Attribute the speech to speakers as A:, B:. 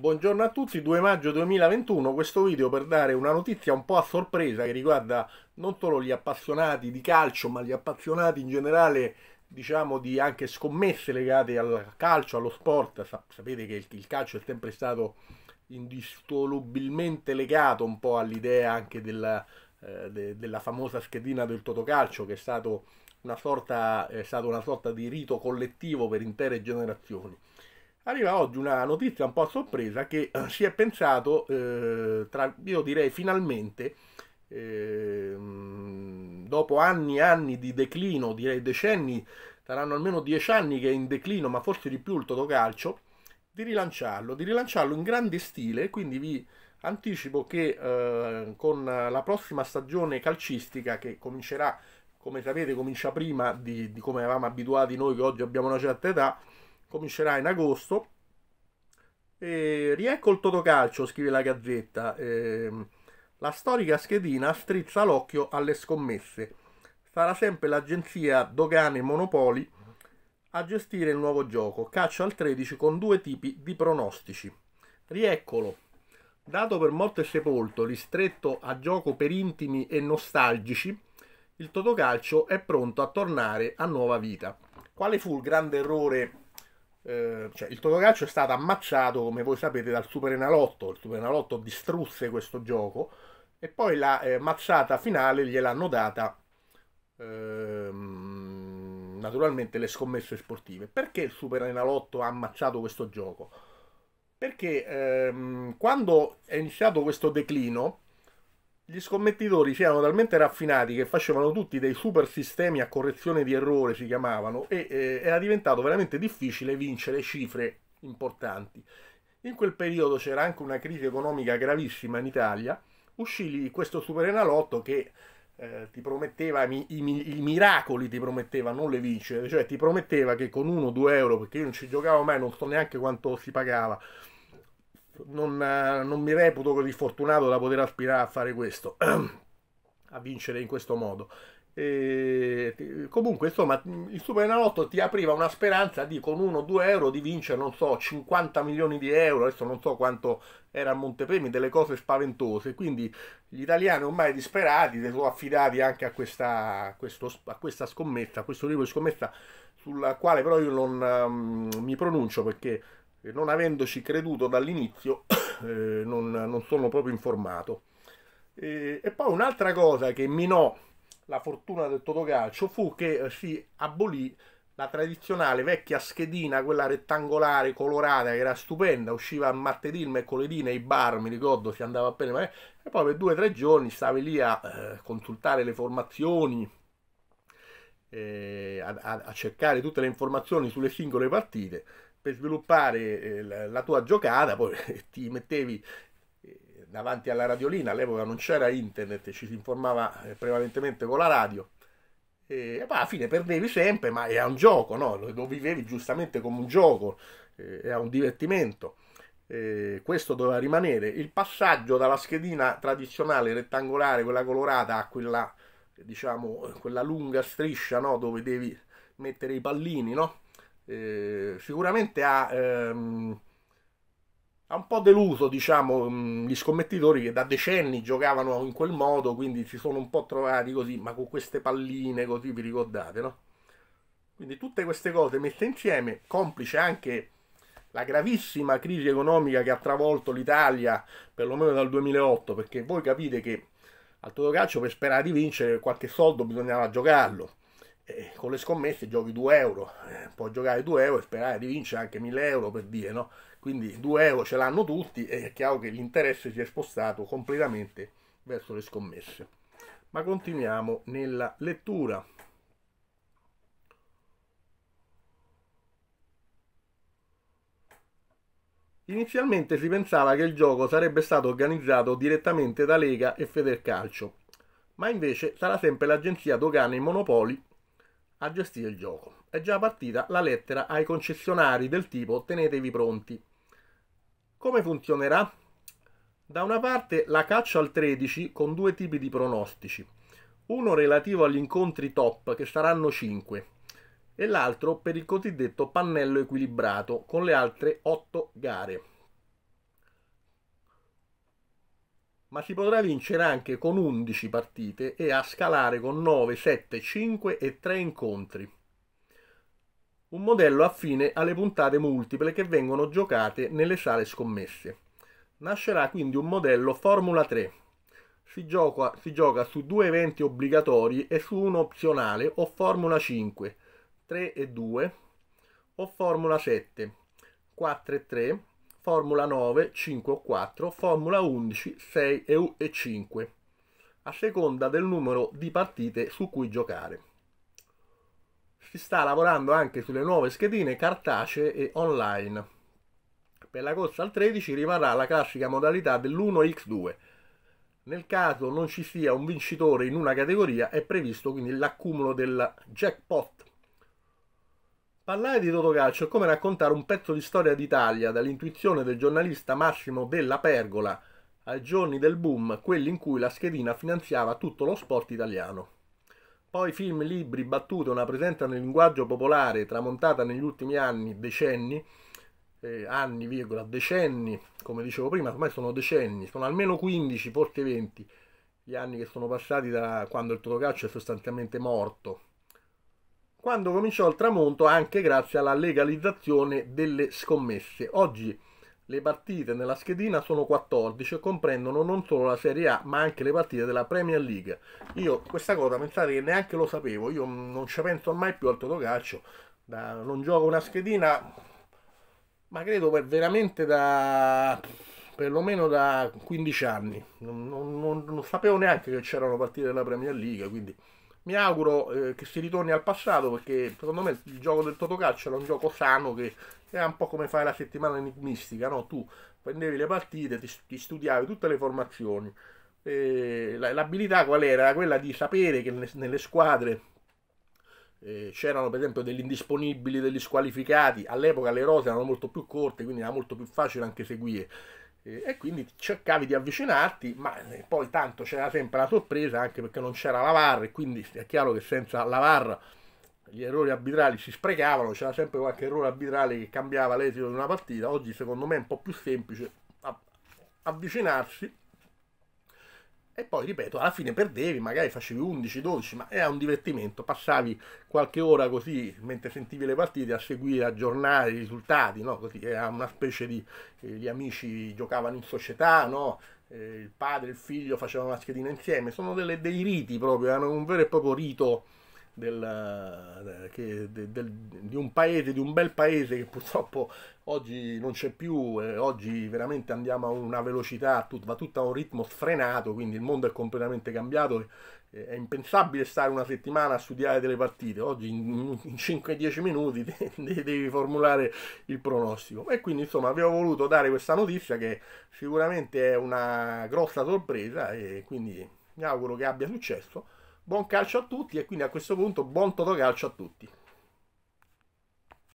A: Buongiorno a tutti, 2 maggio 2021, questo video per dare una notizia un po' a sorpresa che riguarda non solo gli appassionati di calcio, ma gli appassionati in generale, diciamo, di anche scommesse legate al calcio, allo sport. Sapete che il calcio è sempre stato indissolubilmente legato un po' all'idea anche della, eh, de, della famosa schedina del Totocalcio che è stato una sorta, è stato una sorta di rito collettivo per intere generazioni arriva oggi una notizia un po' a sorpresa che eh, si è pensato, eh, tra, io direi finalmente, eh, dopo anni e anni di declino, direi decenni, saranno almeno dieci anni che è in declino, ma forse di più il Totocalcio, di rilanciarlo, di rilanciarlo in grande stile, quindi vi anticipo che eh, con la prossima stagione calcistica che comincerà, come sapete, comincia prima di, di come eravamo abituati noi che oggi abbiamo una certa età, comincerà in agosto. E riecco il Totocalcio, scrive la Gazzetta. Ehm, la storica schedina strizza l'occhio alle scommesse. Sarà sempre l'agenzia Dogane Monopoli a gestire il nuovo gioco, caccia al 13 con due tipi di pronostici. Rieccolo, dato per morto e sepolto, ristretto a gioco per intimi e nostalgici, il Totocalcio è pronto a tornare a nuova vita. Quale fu il grande errore eh, cioè, il Totocalcio è stato ammazzato, come voi sapete, dal Superenalotto. Il Superenalotto distrusse questo gioco e poi la eh, mazzata finale gliel'hanno data ehm, naturalmente le scommesse sportive. Perché il Super Enalotto ha ammazzato questo gioco? Perché ehm, quando è iniziato questo declino, gli scommettitori si erano talmente raffinati che facevano tutti dei super sistemi a correzione di errore, si chiamavano, e eh, era diventato veramente difficile vincere cifre importanti. In quel periodo c'era anche una crisi economica gravissima in Italia, uscì questo super enalotto che eh, ti prometteva i, i, i, miracoli, ti prometteva non le vincere, cioè ti prometteva che con 1-2 euro, perché io non ci giocavo mai, non so neanche quanto si pagava, non, eh, non mi reputo così fortunato da poter aspirare a fare questo, a vincere in questo modo. E comunque, insomma, il Superenalotto ti apriva una speranza di con 1-2 euro di vincere, non so, 50 milioni di euro. Adesso non so quanto era a Montepremi, delle cose spaventose. Quindi gli italiani ormai disperati si sono affidati anche a questa, questo, a questa scommessa, a questo tipo di scommessa sulla quale però io non um, mi pronuncio perché e non avendoci creduto dall'inizio eh, non, non, sono proprio informato. E, e poi un'altra cosa che minò la fortuna del Totocalcio fu che eh, si abolì la tradizionale vecchia schedina, quella rettangolare, colorata, che era stupenda, usciva martedì, mercoledì nei bar, mi ricordo, si andava appena, eh, e poi per due o tre giorni stavi lì a eh, consultare le formazioni, eh, a, a, cercare tutte le informazioni sulle singole partite per sviluppare eh, la, la, tua giocata, poi ti mettevi eh, davanti alla radiolina, all'epoca non c'era internet, ci si informava eh, prevalentemente con la radio, e poi alla fine perdevi sempre, ma è un gioco, no? lo, vivevi giustamente come un gioco, è eh, un divertimento. E questo doveva rimanere. Il passaggio dalla schedina tradizionale rettangolare, quella colorata, a quella, diciamo, quella lunga striscia no? dove devi mettere i pallini, no? Eh, sicuramente ha, ehm, ha, un po' deluso diciamo, mm, gli scommettitori che da decenni giocavano in quel modo, quindi si sono un po' trovati così, ma con queste palline così vi ricordate, no? Quindi tutte queste cose messe insieme, complice anche la gravissima crisi economica che ha travolto l'Italia, perlomeno dal 2008, perché voi capite che al Totocaccio per sperare di vincere qualche soldo bisognava giocarlo eh, con le scommesse giochi 2 euro, eh, puoi giocare 2 euro e sperare di vincere anche 1000 euro per dire, no? Quindi 2 euro ce l'hanno tutti e è chiaro che l'interesse si è spostato completamente verso le scommesse. Ma continuiamo nella lettura. Inizialmente si pensava che il gioco sarebbe stato organizzato direttamente da Lega e Federcalcio, ma invece sarà sempre l'agenzia Dogana e Monopoli a gestire il gioco. È già partita la lettera ai concessionari del tipo tenetevi pronti. Come funzionerà? Da una parte la caccia al 13 con due tipi di pronostici, uno relativo agli incontri top che saranno 5 e l'altro per il cosiddetto pannello equilibrato con le altre 8 gare. ma si potrà vincere anche con 11 partite e a scalare con 9, 7, 5 e 3 incontri. Un modello affine alle puntate multiple che vengono giocate nelle sale scommesse. Nascerà quindi un modello Formula 3. Si gioca, si gioca su due eventi obbligatori e su uno opzionale o Formula 5, 3 e 2 o Formula 7, 4 e 3 Formula 9 5 o 4, Formula 11 6 e 5, a seconda del numero di partite su cui giocare. Si sta lavorando anche sulle nuove schedine cartacee e online. Per la corsa al 13 rimarrà la classica modalità dell'1x2. Nel caso non ci sia un vincitore in una categoria è previsto quindi l'accumulo del jackpot Parlare di Totocalcio è come raccontare un pezzo di storia d'Italia dall'intuizione del giornalista Massimo Della Pergola ai giorni del boom, quelli in cui la schedina finanziava tutto lo sport italiano. Poi film, libri, battute, una presenza nel linguaggio popolare tramontata negli ultimi anni, decenni, eh, anni, virgola, decenni, come dicevo prima, ormai sono decenni, sono almeno 15, forse 20 gli anni che sono passati da quando il Totocalcio è sostanzialmente morto, quando cominciò il tramonto anche grazie alla legalizzazione delle scommesse. Oggi le partite nella schedina sono 14 e comprendono non solo la Serie A ma anche le partite della Premier League. Io questa cosa pensate che neanche lo sapevo, io non ci penso mai più al totocalcio, da, non gioco una schedina ma credo per veramente da perlomeno da 15 anni, non, non, non sapevo neanche che c'erano partite della Premier League, quindi mi auguro eh, che si ritorni al passato perché secondo me il gioco del Totocaccio era un gioco sano che era un po' come fare la settimana enigmistica, no? Tu prendevi le partite, ti, ti studiavi tutte le formazioni. Eh, l'abilità qual era? Quella di sapere che nelle, nelle squadre eh, c'erano per esempio degli indisponibili, degli squalificati, all'epoca le rose erano molto più corte, quindi era molto più facile anche seguire e quindi cercavi di avvicinarti, ma eh, poi tanto c'era sempre la sorpresa anche perché non c'era la VAR e quindi è chiaro che senza la VAR gli errori arbitrali si sprecavano, c'era sempre qualche errore arbitrale che cambiava l'esito di una partita, oggi secondo me è un po' più semplice avvicinarsi e poi, ripeto, alla fine perdevi, magari facevi 11, 12, ma era un divertimento. Passavi qualche ora così, mentre sentivi le partite, a seguire, aggiornare i risultati, no? Così era una specie di... Eh, gli amici giocavano in società, no? Eh, il padre e il figlio facevano la schedina insieme. Sono delle, dei riti proprio, erano un vero e proprio rito del, eh, che, de, del, di un paese, di un bel paese che purtroppo oggi non c'è più, eh, oggi veramente andiamo a una velocità, tut, va tutto a un ritmo sfrenato, quindi il mondo è completamente cambiato, eh, è impensabile stare una settimana a studiare delle partite, oggi in, in 5-10 minuti de, de, devi formulare il pronostico. E quindi insomma avevo voluto dare questa notizia che sicuramente è una grossa sorpresa e quindi mi auguro che abbia successo Buon calcio a tutti e quindi a questo punto buon totocalcio a tutti.